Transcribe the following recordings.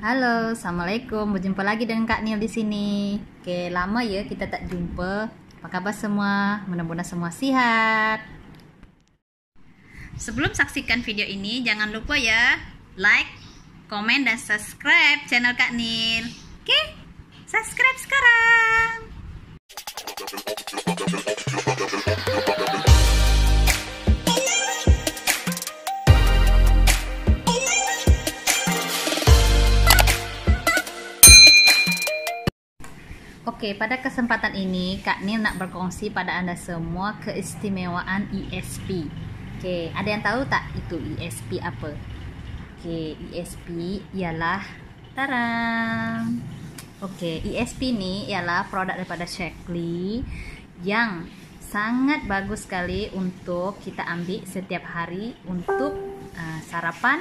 Halo, assalamualaikum. Berjumpa lagi dengan Kak Nil di sini. Oke, lama ya kita tak jumpa. Apa kabar semua? Mudah-mudahan semua sihat. Sebelum saksikan video ini, jangan lupa ya like, komen, dan subscribe channel Kak Nil. Oke, subscribe sekarang. Oke, pada kesempatan ini Kak Nil nak berkongsi pada Anda semua keistimewaan ESP. Oke, ada yang tahu tak itu ESP apa? Oke, ESP ialah tarang. Oke, ESP ini ialah produk daripada Shaklee yang sangat bagus sekali untuk kita ambil setiap hari untuk uh, sarapan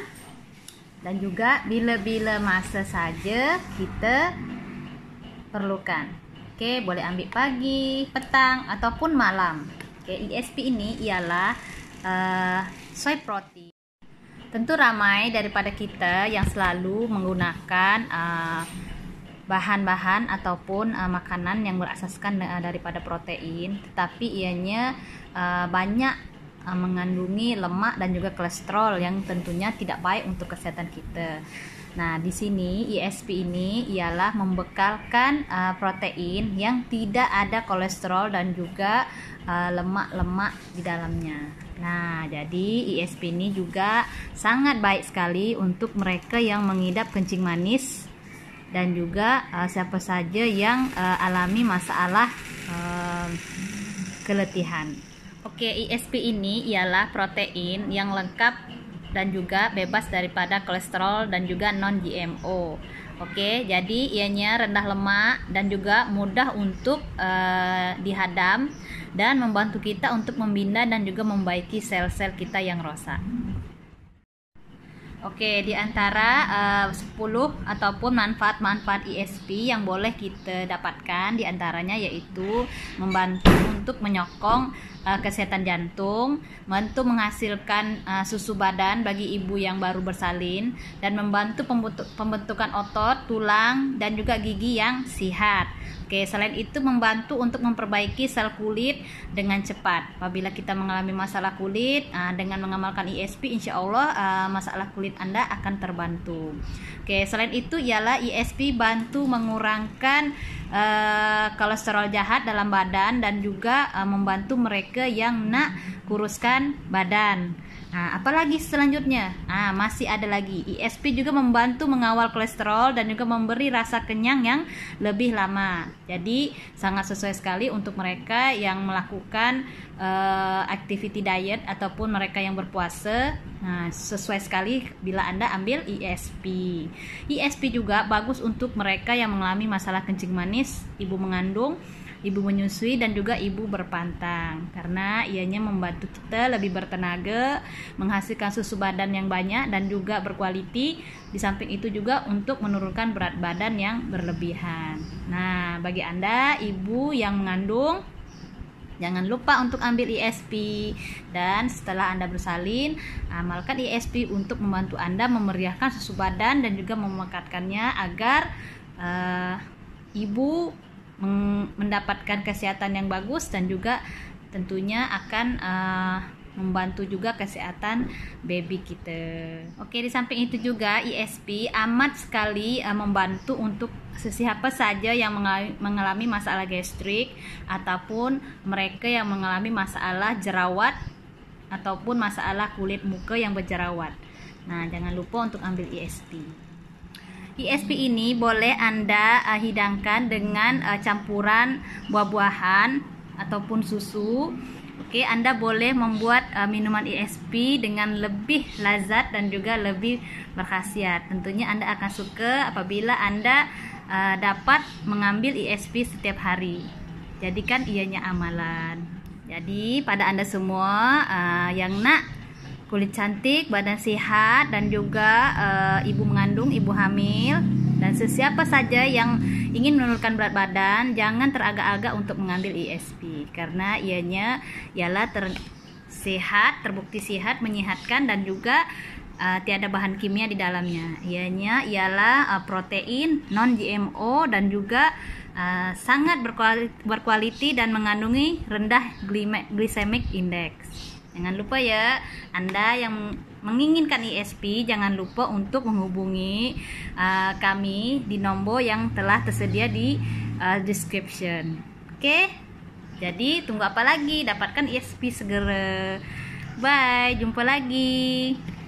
dan juga bila-bila masa saja kita perlukan. Oke, boleh ambil pagi, petang ataupun malam. Oke, ISP ini ialah uh, soy protein. Tentu ramai daripada kita yang selalu menggunakan bahan eh, bahan-bahan ataupun uh, makanan yang berasaskan uh, daripada protein, tetapi ianya uh, banyak uh, mengandungi lemak dan juga kolesterol yang tentunya tidak baik untuk kesehatan kita. Nah, di sini ISP e ini ialah membekalkan uh, protein yang tidak ada kolesterol dan juga eh, lemak-lemak uh, di dalamnya. Nah, jadi ISP e ini juga sangat baik sekali untuk mereka yang mengidap kencing manis dan juga uh, siapa saja yang uh, alami masalah uh, keletihan. Oke, ISP e ini ialah protein yang lengkap dan juga bebas daripada kolesterol dan juga non GMO. Oke, jadi ianya rendah lemak dan juga mudah untuk uh, dihadam dan membantu kita untuk membina dan juga membaiki sel-sel kita yang rosak. Oke, di antara eh, uh, 10 ataupun manfaat-manfaat ISP yang boleh kita dapatkan di antaranya yaitu membantu untuk menyokong uh, kesehatan jantung, membantu menghasilkan uh, susu badan bagi ibu yang baru bersalin dan membantu pembentukan otot, tulang dan juga gigi yang sehat Oke, selain itu membantu untuk memperbaiki sel kulit dengan cepat. Apabila kita mengalami masalah kulit, ah, dengan mengamalkan ISP, e insya Allah ah, masalah kulit Anda akan terbantu. Oke, selain itu ialah ISP e bantu mengurangkan ah, kolesterol jahat dalam badan dan juga membantu mereka yang nak kuruskan badan. Nah, apalagi selanjutnya? Nah, masih ada lagi. ISP e juga membantu mengawal kolesterol dan juga memberi rasa kenyang yang lebih lama. Jadi, sangat sesuai sekali untuk mereka yang melakukan uh, activity diet ataupun mereka yang berpuasa. Nah, sesuai sekali bila Anda ambil ISP. E ISP e juga bagus untuk mereka yang mengalami masalah kencing manis, ibu mengandung, ibu menyusui dan juga ibu berpantang karena ianya membantu kita lebih bertenaga, menghasilkan susu badan yang banyak dan juga berkualiti. Di samping itu juga untuk menurunkan berat badan yang berlebihan. Nah, bagi Anda ibu yang mengandung Jangan lupa untuk ambil ISP dan setelah Anda bersalin, amalkan ISP untuk membantu Anda memeriahkan susu badan dan juga memekatkannya agar uh, ibu mendapatkan kesehatan yang bagus dan juga tentunya akan uh, membantu juga kesehatan baby kita. Oke, di samping itu juga ISP amat sekali uh, membantu untuk sesiapa saja yang mengalami, masalah gastrik ataupun mereka yang mengalami masalah jerawat ataupun masalah kulit muka yang berjerawat. Nah, jangan lupa untuk ambil ISP. ISP ini boleh Anda uh, hidangkan dengan uh, campuran buah-buahan ataupun susu. Oke, Anda boleh membuat uh, minuman ISP dengan lebih lazat dan juga lebih berkhasiat. Tentunya Anda akan suka apabila Anda uh, dapat mengambil ISP setiap hari. Jadikan ianya amalan. Jadi pada Anda semua uh, yang nak kulit cantik, badan sehat dan juga e, ibu mengandung, ibu hamil dan sesiapa saja yang ingin menurunkan berat badan jangan teragak-agak untuk mengambil ISP e karena ianya ialah ter sehat, terbukti sehat, menyehatkan dan juga uh, tiada bahan kimia di dalamnya. Ianya ialah uh, protein non GMO dan juga uh, sangat berkualiti, berkualiti dan mengandungi rendah glycemic index. Jangan lupa ya, Anda yang menginginkan ISP jangan lupa untuk menghubungi uh, kami di nomor yang telah tersedia di uh, description. Oke? Okay? Jadi tunggu apa lagi? Dapatkan ISP segera. Bye, jumpa lagi.